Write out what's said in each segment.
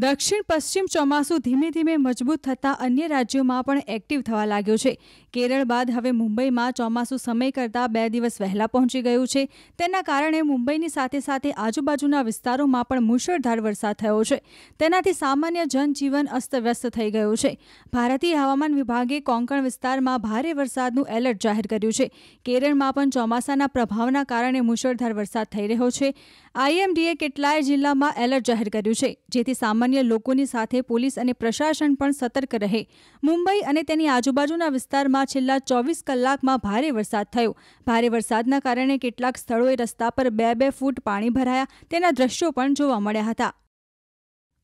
દક્ષિણ પશ્ચિમ ચોમાસું ધીમે ધીમે મજબૂત થતાં અન્ય રાજ્યોમાં પણ એક્ટિવ થવા લાગ્યું છે કેરળ બાદ હવે મુંબઈમાં ચોમાસું સમય કરતાં બે દિવસ વહેલા પહોંચી ગયું છે તેના કારણે મુંબઈની સાથે સાથે આજુબાજુના વિસ્તારોમાં પણ મુશળધાર વરસાદ થયો છે તેનાથી સામાન્ય જનજીવન અસ્તવ્યસ્ત થઈ ગયું છે ભારતીય હવામાન વિભાગે કોંકણ વિસ્તારમાં ભારે વરસાદનું એલર્ટ જાહેર કર્યું છે કેરળમાં પણ ચોમાસાના પ્રભાવના કારણે મુશળધાર વરસાદ થઈ રહ્યો છે આઈએમડીએ કેટલાય જિલ્લામાં એલર્ટ જાહેર કર્યું છે જેથી સામાન્ય સામાન્ય લોકોની સાથે પોલીસ અને પ્રશાસન પણ સતર્ક રહે મુંબઈ અને તેની આજુબાજુના વિસ્તારમાં છેલ્લા ચોવીસ કલાકમાં ભારે વરસાદ થયો ભારે વરસાદના કારણે કેટલાક સ્થળોએ રસ્તા પર બે બે ફૂટ પાણી ભરાયા તેના દ્રશ્યો પણ જોવા મળ્યા હતા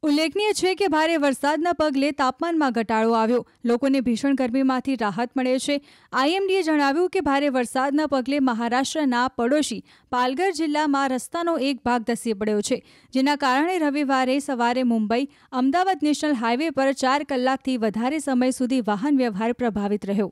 ઉલ્લેખનીય છે કે ભારે વરસાદના પગલે તાપમાનમાં ઘટાડો આવ્યો લોકોને ભીષણ ગરમીમાંથી રાહત મળે છે આઈએમડીએ જણાવ્યું કે ભારે વરસાદના પગલે મહારાષ્ટ્રના પડોશી પાલઘર જિલ્લામાં રસ્તાનો એક ભાગ ધસી પડ્યો છે જેના કારણે રવિવારે સવારે મુંબઈ અમદાવાદ નેશનલ હાઈવે પર ચાર કલાકથી વધારે સમય સુધી વાહન વ્યવહાર પ્રભાવિત રહ્યો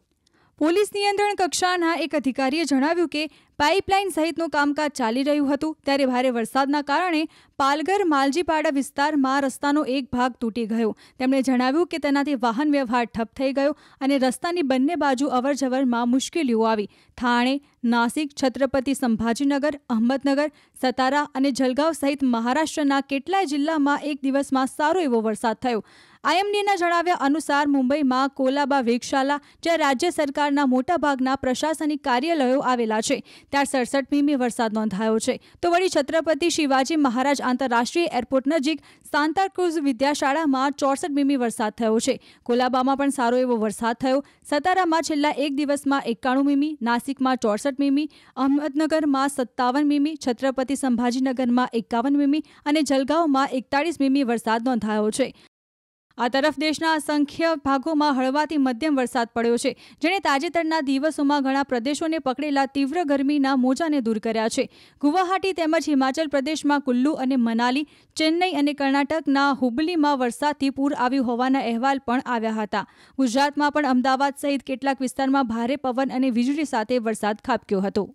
પોલીસ નિયંત્રણ કક્ષાના એક અધિકારીએ જણાવ્યું કે પાઇપલાઇન સહિતનું કામકાજ ચાલી રહ્યું હતું ત્યારે ભારે વરસાદના કારણે પાલઘર માલજીપાડા વિસ્તારમાં રસ્તાનો એક ભાગ તૂટી ગયો તેમણે જણાવ્યું કે તેનાથી વાહન વ્યવહાર ઠપ થઈ ગયો અને રસ્તાની બંને બાજુ અવરજવરમાં મુશ્કેલીઓ આવી થાણે નાસિક છત્રપતિ સંભાજીનગર અહમદનગર સતારા અને જલગાંવ સહિત મહારાષ્ટ્રના કેટલાય જિલ્લામાં એક દિવસમાં સારો એવો વરસાદ થયો આઈએમડીના જણાવ્યા અનુસાર મુંબઈમાં કોલાબા વેગશાલા જ્યાં રાજ્ય સરકારના મોટાભાગના પ્રશાસનિક કાર્યાલયો આવેલા છે ત્યાં સડસઠ મીમી વરસાદ નોંધાયો છે તો વળી છત્રપતિ શિવાજી મહારાજ આંતરરાષ્ટ્રીય એરપોર્ટ નજીક સાંતાક્રુઝ વિદ્યાશાળામાં ચોસઠ મીમી વરસાદ થયો છે કોલાબામાં પણ સારો એવો વરસાદ થયો સતારામાં છેલ્લા એક દિવસમાં એકાણું મીમી નાસિકમાં ચોસઠ મીમી અહમદનગરમાં સત્તાવન મીમી છત્રપતિ સંભાજીનગરમાં એકાવન મીમી અને જલગાંવમાં એકતાળીસ મીમી વરસાદ નોંધાયો છે આ તરફ દેશના અસંખ્ય ભાગોમાં હળવાથી મધ્યમ વરસાદ પડ્યો છે જેણે તાજેતરના દિવસોમાં ઘણા પ્રદેશોને પકડેલા તીવ્ર ગરમીના મોજાને દૂર કર્યા છે ગુવાહાટી તેમજ હિમાચલ પ્રદેશમાં કુલ્લુ અને મનાલી ચેન્નઈ અને કર્ણાટકના હુબલીમાં વરસાદથી પૂર આવ્યું હોવાના અહેવાલ પણ આવ્યા હતા ગુજરાતમાં પણ અમદાવાદ સહિત કેટલાક વિસ્તારમાં ભારે પવન અને વીજળી સાથે વરસાદ ખાબક્યો હતો